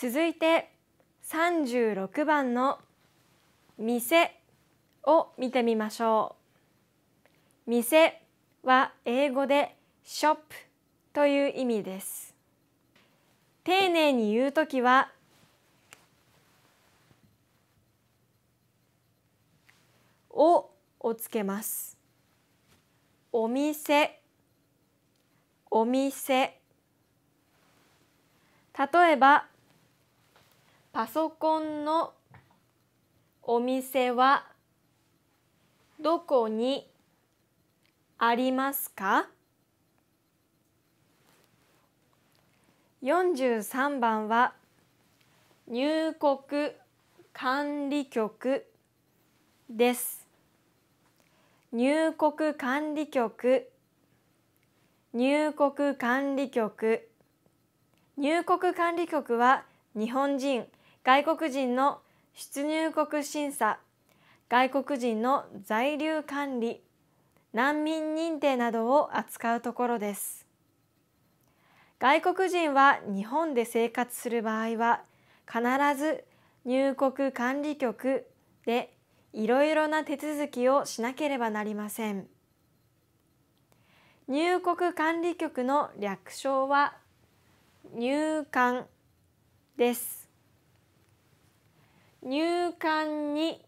続いて36番の「店」を見てみましょう。店は英語で「ショップ」という意味です。丁寧に言うときは「お」をつけます。お店お店例えばパソコンのお店はどこにありますか43番は入国管理局です。入国管理局入国管理局入国管理局は日本人外国人の出入国審査外国人の在留管理難民認定などを扱うところです外国人は日本で生活する場合は必ず入国管理局でいろいろな手続きをしなければなりません入国管理局の略称は入管です入管に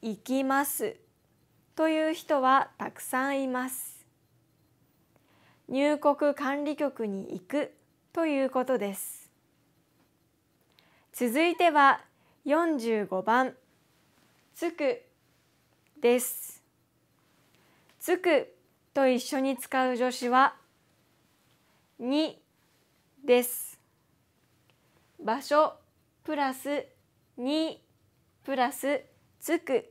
行きますという人はたくさんいます。入国管理局に行くということです。続いては45番「つく」です。「つく」と一緒に使う助詞は「に」です。場所プラス「にプラスつく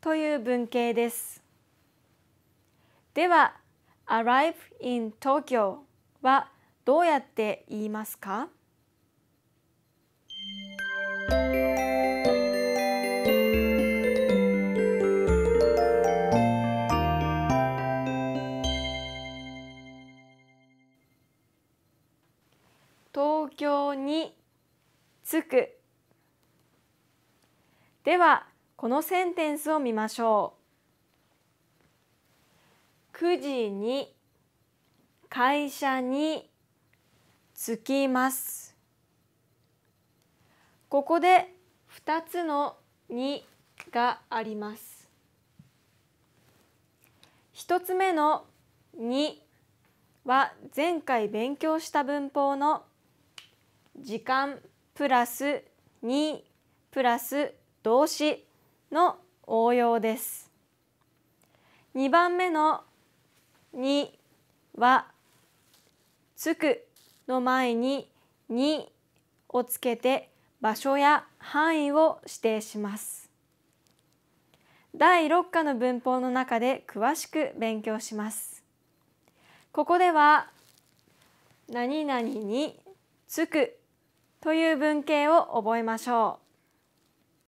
という文型です。では、arrive in Tokyo はどうやって言いますか東京に着くではこのセンテンスを見ましょう。9時に会社に着きます。ここで2つのに」があります。1つ目のに」は前回勉強した文法の時間プラス2プラス動詞の応用です。2番目の「に」は「つく」の前に「に」をつけて場所や範囲を指定します。第6課の文法の中で詳しく勉強します。ここでは「何々につく」という文型を覚えましょう。